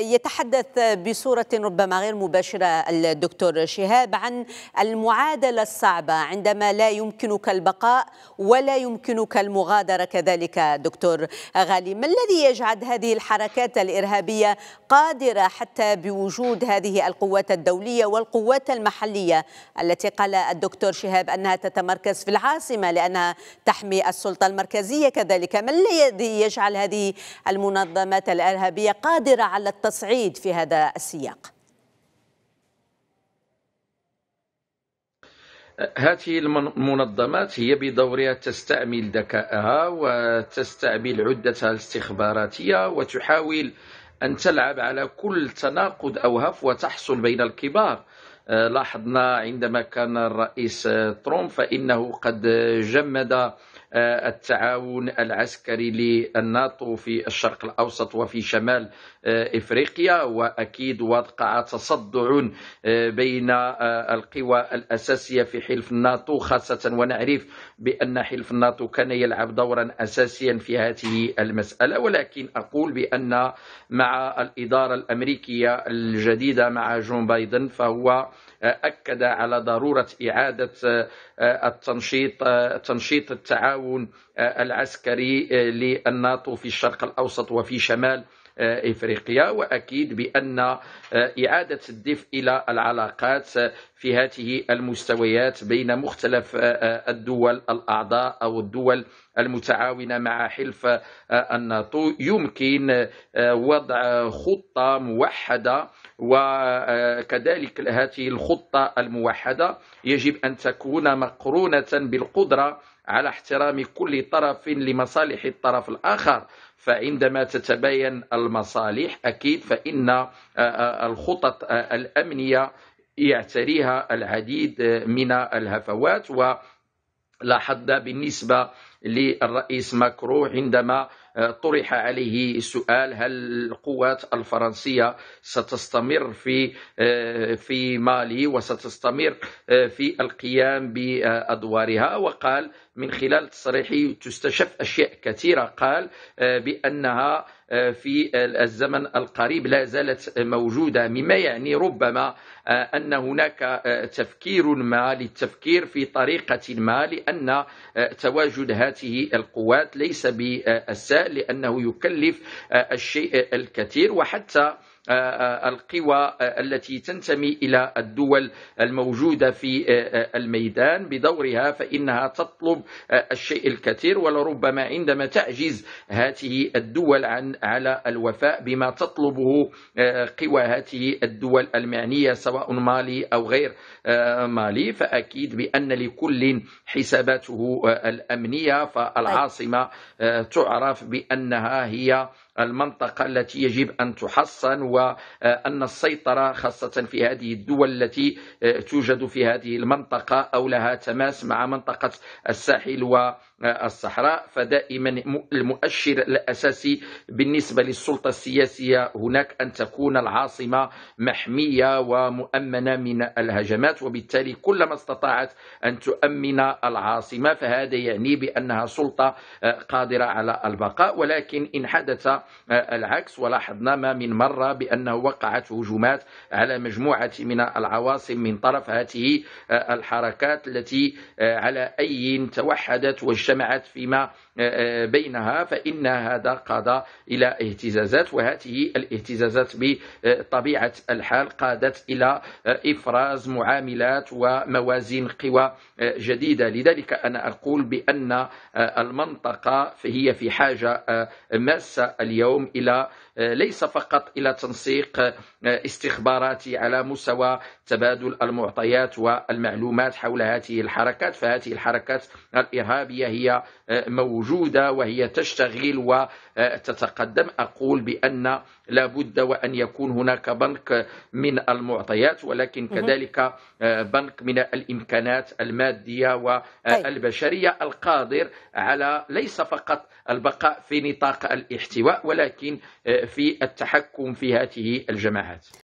يتحدث بصورة ربما غير مباشرة الدكتور شهاب عن المعادلة الصعبة عندما لا يمكنك البقاء ولا يمكنك المغادرة كذلك دكتور غالي ما الذي يجعل هذه الحركات الإرهابية قادرة حتى بوجود هذه القوات الدولية والقوات المحلية التي قال الدكتور شهاب أنها تتمركز في العاصمة لأنها تحمي السلطة المركزية كذلك ما الذي يجعل هذه المنظمات الإرهابية قادرة على التصعيد في هذا السياق هذه المنظمات هي بدورها تستعمل ذكائها وتستعمل عدتها الاستخباراتيه وتحاول ان تلعب على كل تناقض او هفوه تحصل بين الكبار آه، لاحظنا عندما كان الرئيس ترامب فانه قد جمد آه، التعاون العسكري للناتو في الشرق الاوسط وفي شمال آه، افريقيا واكيد وقع تصدع آه، بين القوى الاساسيه في حلف الناتو خاصه ونعرف بان حلف الناتو كان يلعب دورا اساسيا في هذه المساله ولكن اقول بان مع الاداره الامريكيه الجديده مع جون بايدن فهو أكد على ضرورة إعادة آه، التنشيط آه، تنشيط التعاون آه، العسكري للناتو في الشرق الأوسط وفي شمال افريقيا واكيد بان اعاده الدفء الى العلاقات في هذه المستويات بين مختلف الدول الاعضاء او الدول المتعاونه مع حلف الناتو يمكن وضع خطه موحده وكذلك هذه الخطة الموحدة يجب أن تكون مقرونة بالقدرة على احترام كل طرف لمصالح الطرف الآخر فعندما تتباين المصالح أكيد فإن آه، آه، الخطط آه، الأمنية يعتريها العديد من الهفوات ولاحظنا بالنسبة للرئيس ماكرو عندما آه، طرح عليه سؤال هل القوات الفرنسية ستستمر في آه، في مالي وستستمر آه، في القيام بأدوارها وقال من خلال تصريحه تستشف أشياء كثيرة قال بأنها في الزمن القريب لا زالت موجودة مما يعني ربما أن هناك تفكير ما للتفكير في طريقة ما لأن تواجد هذه هذه القوات ليس بالسهل لأنه يكلف الشيء الكثير وحتى آه، آه، القوى آه، التي تنتمي إلى الدول الموجودة في الميدان بدورها فإنها تطلب الشيء الكثير ولربما عندما تعجز هذه الدول عن على الوفاء بما تطلبه قوى هذه الدول المعنية سواء مالي أو غير مالي فأكيد بأن لكل حساباته الأمنية فالعاصمة تعرف بأنها هي المنطقة التي يجب أن تحصن وأن السيطرة خاصة في هذه الدول التي آه، توجد في هذه المنطقة أو لها تماس مع منطقة الساحل و الصحراء فدائما المؤشر الأساسي بالنسبة للسلطة السياسية هناك أن تكون العاصمة محمية ومؤمنة من الهجمات وبالتالي كلما استطاعت أن تؤمن العاصمة فهذا يعني بأنها سلطة آه، قادرة على البقاء ولكن إن حدث آه، العكس ولاحظنا ما من مرة بأنه وقعت هجومات على مجموعة من العواصم من طرف هذه آه، الحركات التي على أي توحدت واجتمعت اجتمعت فيما آه، آه، بينها فإن هذا قاد إلى اهتزازات وهذه الاهتزازات بطبيعة الحال قادت إلى آه، إفراز معاملات وموازين قوى جديدة لذلك أنا أقول بأن المنطقة هي في حاجة ماسة اليوم إلى ليس فقط إلى تنسيق استخباراتي على مستوى تبادل المعطيات والمعلومات حول هذه الحركات فهذه الحركات الإرهابية هي آه، موجودة وهي تشتغل وتتقدم آه، أقول بأن لا بد وأن يكون هناك بنك من المعطيات ولكن كذلك آه، بنك من الإمكانات المادية والبشرية طيب. القادر على ليس فقط البقاء في نطاق الاحتواء ولكن في التحكم في هذه الجماعات